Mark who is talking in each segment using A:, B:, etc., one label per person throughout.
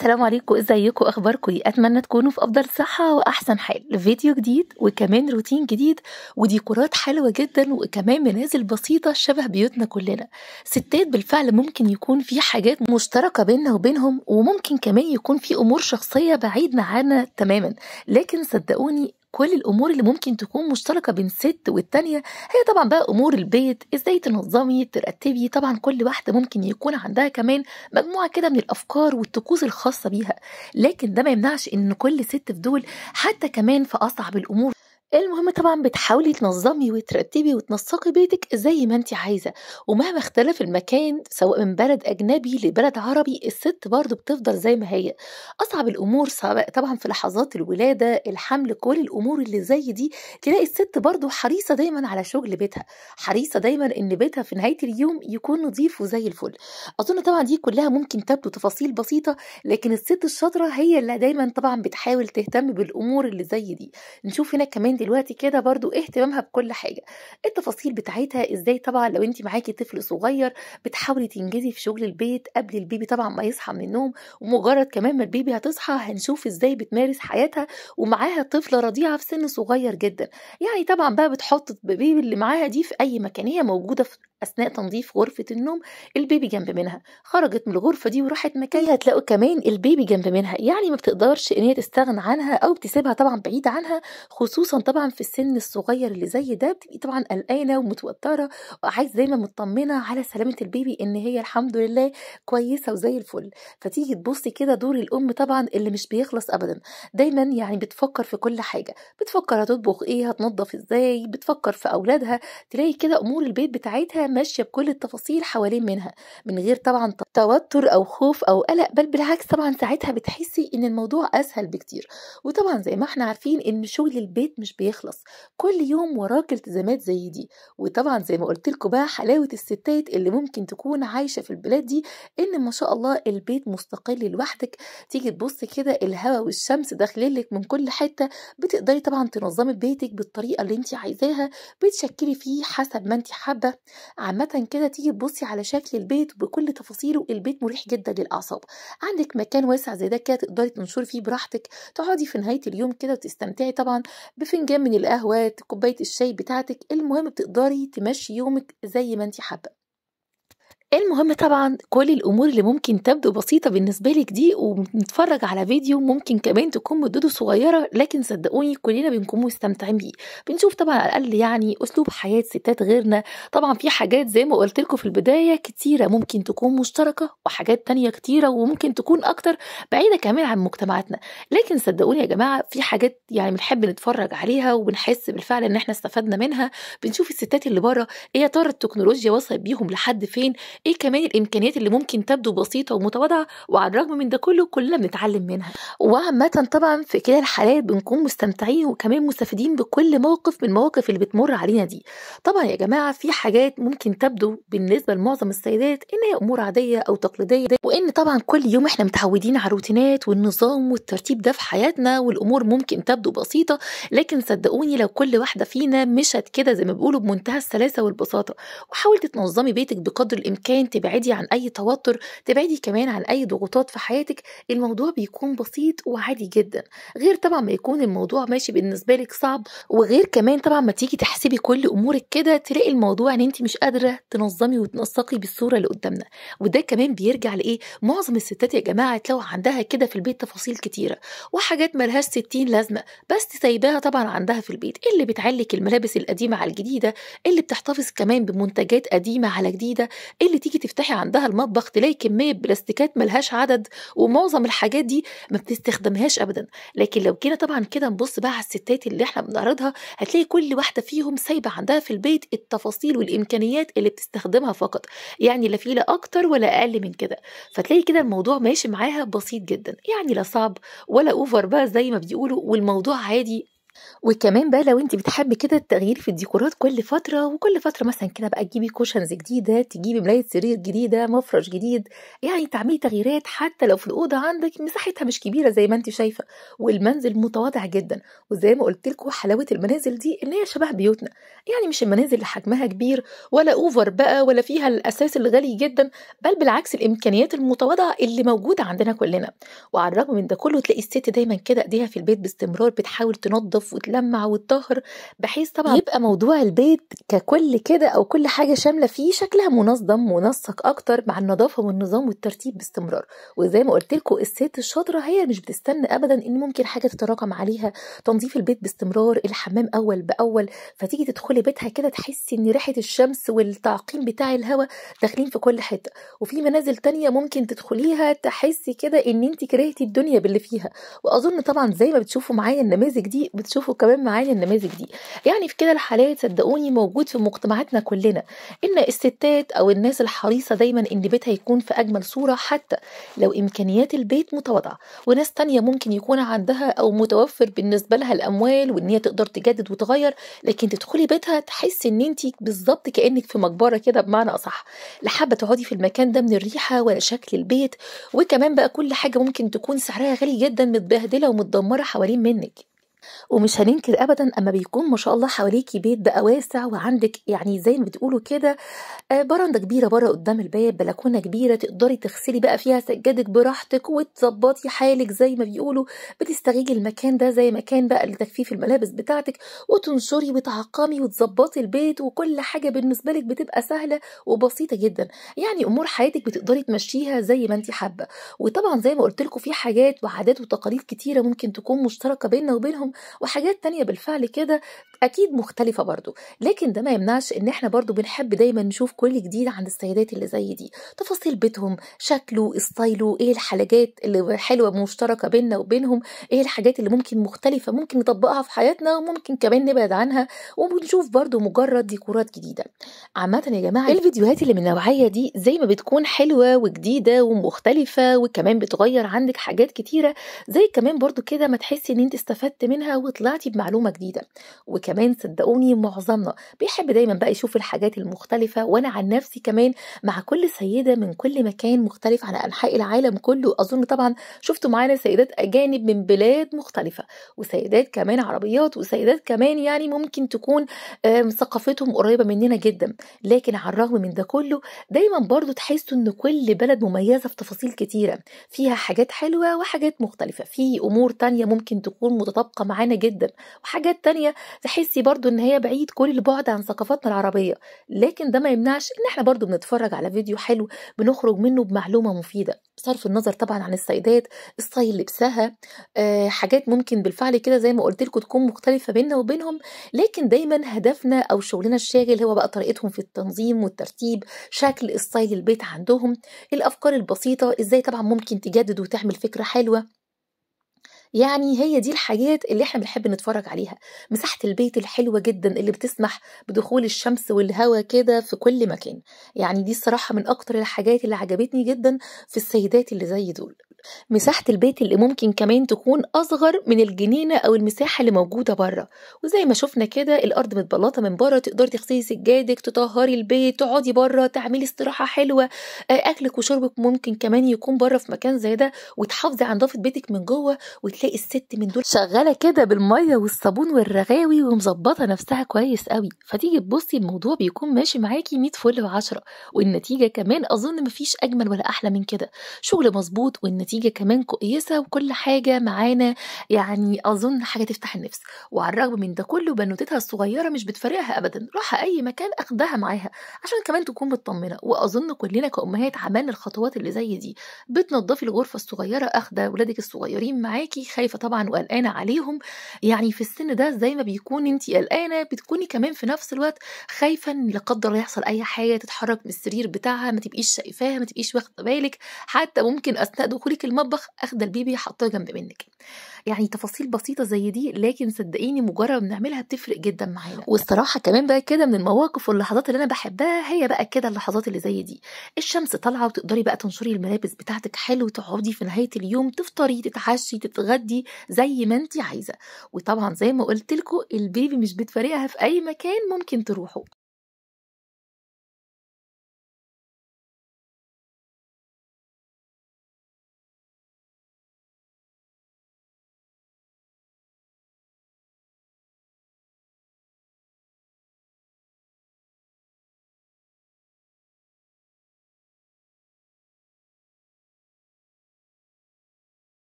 A: السلام عليكم ازيكم اخباركم ايه اتمنى تكونوا في افضل صحه واحسن حال فيديو جديد وكمان روتين جديد وديكورات حلوه جدا وكمان منازل بسيطه شبه بيوتنا كلنا ستات بالفعل ممكن يكون في حاجات مشتركه بيننا وبينهم وممكن كمان يكون في امور شخصيه بعيد عنا تماما لكن صدقوني كل الامور اللي ممكن تكون مشتركه بين ست والتانيه هي طبعا بقى امور البيت ازاي تنظمي ترتبي طبعا كل واحده ممكن يكون عندها كمان مجموعه كده من الافكار والطقوس الخاصه بيها لكن ده ما يمنعش ان كل ست في دول حتى كمان في اصعب الامور المهم طبعا بتحاولي تنظمي وترتبي وتنسقي بيتك زي ما انت عايزة ومهما اختلف المكان سواء من بلد أجنبي لبلد عربي الست برضه بتفضل زي ما هي أصعب الأمور طبعا في لحظات الولادة الحمل كل الأمور اللي زي دي تلاقي الست برضه حريصة دايما على شغل بيتها حريصة دايما إن بيتها في نهاية اليوم يكون نظيف وزي الفل أظن طبعا دي كلها ممكن تبدو تفاصيل بسيطة لكن الست الشاطرة هي اللي دايما طبعا بتحاول تهتم بالأمور اللي زي دي نشوف هنا كمان دلوقتي كده برضو اهتمامها بكل حاجه التفاصيل بتاعتها ازاي طبعا لو انت معاكي طفل صغير بتحاولي تنجزي في شغل البيت قبل البيبي طبعا ما يصحى من النوم ومجرد كمان ما البيبي هتصحى هنشوف ازاي بتمارس حياتها ومعاها طفله رضيعه في سن صغير جدا يعني طبعا بقى بتحط البيبي اللي معاها دي في اي مكان هي موجوده في اثناء تنظيف غرفه النوم البيبي جنب منها خرجت من الغرفه دي وراحت مكان هتلاقوا كمان البيبي جنب منها يعني ما بتقدرش ان هي تستغنى عنها او بتسيبها طبعا بعيد عنها خصوصا طبعا في السن الصغير اللي زي ده بتبقي طبعا قلقانه ومتوتره وعايز دايما مطمنه على سلامه البيبي ان هي الحمد لله كويسه وزي الفل فتيجي تبصي كده دور الام طبعا اللي مش بيخلص ابدا دايما يعني بتفكر في كل حاجه بتفكر هتطبخ ايه هتنظف ازاي بتفكر في اولادها تلاقي كده امور البيت بتاعتها ماشية بكل التفاصيل حوالين منها من غير طبعا توتر أو خوف أو قلق بل بالعكس طبعا ساعتها بتحسي إن الموضوع أسهل بكتير وطبعا زي ما احنا عارفين إن شغل البيت مش بيخلص كل يوم وراك التزامات زي دي وطبعا زي ما قلت لكم بقى حلاوة الستات اللي ممكن تكون عايشة في البلاد دي إن ما شاء الله البيت مستقل لوحدك تيجي تبصي كده الهواء والشمس داخلين لك من كل حتة بتقدري طبعا تنظمي بيتك بالطريقة اللي انت عايزاها بتشكلي فيه حسب ما انت حابة عامة كده تيجي تبصي على شكل البيت بكل تفاصيله البيت مريح جدا للأعصاب عندك مكان واسع زي ده كده تقدري تنشري فيه براحتك تقعدي في نهاية اليوم كده وتستمتعي طبعا بفنجان من القهوة كوباية الشاي بتاعتك المهم تقدري تمشي يومك زي ما انت حابة المهم طبعا كل الامور اللي ممكن تبدو بسيطه بالنسبه لك دي وبنتفرج على فيديو ممكن كمان تكون مدته صغيره لكن صدقوني كلنا بنكون مستمتعين بيه بنشوف طبعا على الاقل يعني اسلوب حياه ستات غيرنا طبعا في حاجات زي ما قلت لكم في البدايه كتيره ممكن تكون مشتركه وحاجات تانية كتيره وممكن تكون اكتر بعيده كمان عن مجتمعاتنا لكن صدقوني يا جماعه في حاجات يعني بنحب نتفرج عليها وبنحس بالفعل ان احنا استفدنا منها بنشوف الستات اللي بره ايه يا ترى التكنولوجيا وصلت بيهم لحد فين ايه كمان الامكانيات اللي ممكن تبدو بسيطه ومتواضعه وعلى الرغم من ده كله كلنا بنتعلم منها وعامه طبعا في كلا الحالات بنكون مستمتعين وكمان مستفيدين بكل موقف من المواقف اللي بتمر علينا دي طبعا يا جماعه في حاجات ممكن تبدو بالنسبه لمعظم السيدات ان هي امور عاديه او تقليديه وان طبعا كل يوم احنا متعودين على الروتينات والنظام والترتيب ده في حياتنا والامور ممكن تبدو بسيطه لكن صدقوني لو كل واحده فينا مشت كده زي ما بيقولوا بمنتهى السلاسه والبساطه وحاولت تنظمي بيتك بقدر الامكان مكان تبعدي عن أي توتر تبعدي كمان عن أي ضغوطات في حياتك الموضوع بيكون بسيط وعادي جدا غير طبعا ما يكون الموضوع ماشي بالنسبة لك صعب وغير كمان طبعا ما تيجي تحسبي كل أمورك كده تلاقي الموضوع إن أنت مش قادرة تنظمي وتنسقي بالصورة اللي قدامنا وده كمان بيرجع لإيه معظم الستات يا جماعة تلاقوا عندها كده في البيت تفاصيل كتيرة وحاجات ملهاش ستين لازمة بس سايباها طبعا عندها في البيت اللي بتعلك الملابس القديمة على الجديدة اللي بتحتفظ كمان بمنتجات قديمة على جديدة اللي تيجي تفتحي عندها المطبخ تلاقي كميه بلاستيكات ملهاش عدد ومعظم الحاجات دي ما بتستخدمهاش ابدا لكن لو جينا طبعا كده نبص بقى على الستات اللي احنا بنعرضها هتلاقي كل واحده فيهم سايبه عندها في البيت التفاصيل والامكانيات اللي بتستخدمها فقط يعني لا في لا اكتر ولا اقل من كده فتلاقي كده الموضوع ماشي معاها بسيط جدا يعني لا صعب ولا اوفر بقى زي ما بيقولوا والموضوع عادي وكمان بقى لو انت بتحبي كده التغيير في الديكورات كل فترة وكل فترة مثلا كده بقى تجيبي كوشنز جديدة تجيبي ملاية سرير جديدة مفرش جديد يعني تعملي تغييرات حتى لو في الأوضة عندك مساحتها مش كبيرة زي ما انت شايفة والمنزل متواضع جدا وزي ما قلت لكم حلاوة المنازل دي ان هي شبه بيوتنا يعني مش المنازل اللي حجمها كبير ولا اوفر بقى ولا فيها الأساس الغالي جدا بل بالعكس الإمكانيات المتواضعة اللي موجودة عندنا كلنا وعلى الرغم من ده كله تلاقي الست دايما كده ايديها في البيت باستمرار بتحاول تنظف الظروف وتلمع وتطهر بحيث طبعا يبقى موضوع البيت ككل كده او كل حاجه شامله فيه شكلها منظم منسق اكتر مع النظافه والنظام والترتيب باستمرار وزي ما قلت لكم الست الشاطره هي مش بتستنى ابدا ان ممكن حاجه تتراكم عليها تنظيف البيت باستمرار الحمام اول باول فتيجي تدخلي بيتها كده تحسي ان ريحه الشمس والتعقيم بتاع الهواء داخلين في كل حته وفي منازل تانية ممكن تدخليها تحسي كده ان انت كرهتي الدنيا باللي فيها واظن طبعا زي ما بتشوفوا معايا النماذج دي بتشوف تشوفوا كمان معايا النماذج دي يعني في كده الحالات صدقوني موجود في مجتمعاتنا كلنا ان الستات او الناس الحريصه دايما ان بيتها يكون في اجمل صوره حتى لو امكانيات البيت متواضعه وناس تانية ممكن يكون عندها او متوفر بالنسبه لها الاموال وان هي تقدر تجدد وتغير لكن تدخلي بيتها تحسي ان انت بالظبط كانك في مقبره كده بمعنى اصح لا حابه تقعدي في المكان ده من الريحه ولا شكل البيت وكمان بقى كل حاجه ممكن تكون سعرها غالي جدا متبهدله ومتدمره حوالين منك ومش هننكر ابدا اما بيكون ما شاء الله حواليكي بيت بقى واسع وعندك يعني زي ما بتقولوا كده آه، برندة كبيره بره قدام الباب بلكونه كبيره تقدري تغسلي بقى فيها سجادك براحتك وتظبطي حالك زي ما بيقولوا بتستغلي المكان ده زي مكان بقى لتجفيف الملابس بتاعتك وتنشري وتعقمي وتظبطي البيت وكل حاجه بالنسبه لك بتبقى سهله وبسيطه جدا يعني امور حياتك بتقدري تمشيها زي ما انت حابه وطبعا زي ما قلت لكم في حاجات وعادات وتقاليد كتيره ممكن تكون مشتركه بيننا وبينهم وحاجات تانية بالفعل كده اكيد مختلفه برضو لكن ده ما يمنعش ان احنا برضو بنحب دايما نشوف كل جديد عند السيدات اللي زي دي تفاصيل بيتهم شكله ستايله ايه الحلاجات اللي حلوه مشتركه بيننا وبينهم ايه الحاجات اللي ممكن مختلفه ممكن نطبقها في حياتنا وممكن كمان نبعد عنها وبنشوف برضو مجرد ديكورات جديده عامه يا جماعه الفيديوهات اللي من النوعيه دي زي ما بتكون حلوه وجديده ومختلفه وكمان بتغير عندك حاجات كتيره زي كمان برضو كده ما تحسي ان انت استفدت منها منها وطلعتي بمعلومه جديده وكمان صدقوني معظمنا بيحب دايما بقى يشوف الحاجات المختلفه وانا عن نفسي كمان مع كل سيده من كل مكان مختلف على انحاء العالم كله اظن طبعا شفتوا معانا سيدات اجانب من بلاد مختلفه وسيدات كمان عربيات وسيدات كمان يعني ممكن تكون ثقافتهم قريبه مننا جدا لكن على الرغم من ده كله دايما برضو تحسوا ان كل بلد مميزه في تفاصيل كتيره فيها حاجات حلوه وحاجات مختلفه في امور تانية ممكن تكون متطابقه مع معانا جدا وحاجات تانية تحسي برضو ان هي بعيد كل البعد عن ثقافتنا العربية لكن ده ما يمنعش ان احنا برضو بنتفرج على فيديو حلو بنخرج منه بمعلومة مفيدة بصرف النظر طبعا عن السيدات ستايل لبسها آه، حاجات ممكن بالفعل كده زي ما قلت لكم تكون مختلفة بيننا وبينهم لكن دايما هدفنا او شغلنا الشاغل هو بقى طريقتهم في التنظيم والترتيب شكل ستايل البيت عندهم الافكار البسيطة ازاي طبعا ممكن تجدد وتعمل فكرة حلوة يعني هي دي الحاجات اللي احنا بنحب نتفرج عليها مساحة البيت الحلوة جدا اللي بتسمح بدخول الشمس والهواء كده في كل مكان يعني دي الصراحة من أكتر الحاجات اللي عجبتني جدا في السيدات اللي زي دول مساحة البيت اللي ممكن كمان تكون أصغر من الجنينة أو المساحة اللي موجودة بره وزي ما شفنا كده الأرض متبلطة من بره تقدري تغسلي سجادك تطهري البيت تقعدي بره تعملي استراحة حلوة آه، أكلك وشربك ممكن كمان يكون بره في مكان زي ده وتحافظي على نظافة بيتك من جوه وتلاقي الست من دول شغالة كده بالمية والصابون والرغاوي ومظبطة نفسها كويس قوي فتيجي تبصي الموضوع بيكون ماشي معاكي 100 فل وعشرة والنتيجة كمان أظن مفيش أجمل ولا أحلى من كده شغل مظبوط والنتيجة والنتيجه كمان كويسه وكل حاجه معانا يعني اظن حاجه تفتح النفس وعلى الرغم من ده كله بنوتتها الصغيره مش بتفارقها ابدا راح اي مكان اخدها معاها عشان كمان تكون مطمنه واظن كلنا كامهات عملنا الخطوات اللي زي دي بتنضفي الغرفه الصغيره اخده ولادك الصغيرين معاكي خايفه طبعا وقلقانه عليهم يعني في السن ده زي ما بيكون انت قلقانه بتكوني كمان في نفس الوقت خايفه ان لا قدر الله يحصل اي حاجه تتحرك من السرير بتاعها ما تبقيش شايفاها ما تبقيش واخده بالك حتى ممكن اثناء دخولك المطبخ اخد البيبي حاطاه جنب منك يعني تفاصيل بسيطه زي دي لكن صدقيني مجرد ما بنعملها بتفرق جدا معانا والصراحه كمان بقى كده من المواقف واللحظات اللي انا بحبها هي بقى كده اللحظات اللي زي دي الشمس طالعه وتقدري بقى تنشري الملابس بتاعتك حلو تقعدي في نهايه اليوم تفطري تتعشي تتغدي زي ما انت عايزه وطبعا زي ما قلت لكم البيبي مش بتفارقها في اي مكان ممكن تروحه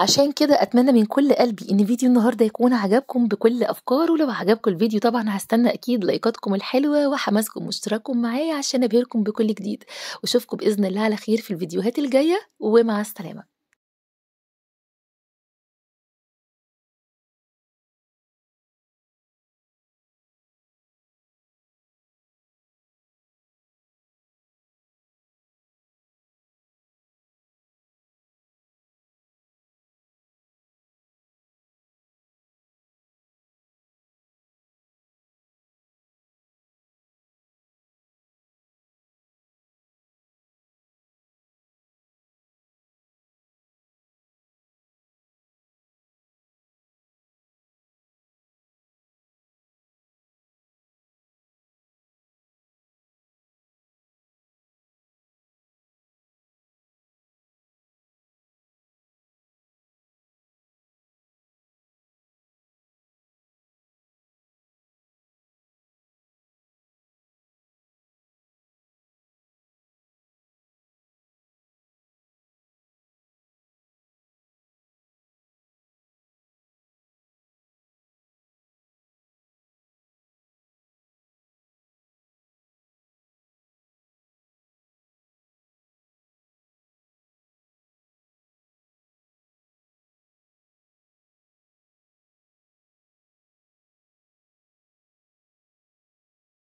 A: عشان كده اتمنى من كل قلبي ان فيديو النهارده يكون عجبكم بكل افكاره ولو عجبكم الفيديو طبعا هستنى اكيد لايكاتكم الحلوه وحماسكم واشتراككم معايا عشان ابهركم بكل جديد واشوفكم باذن الله على خير في الفيديوهات الجايه ومع السلامه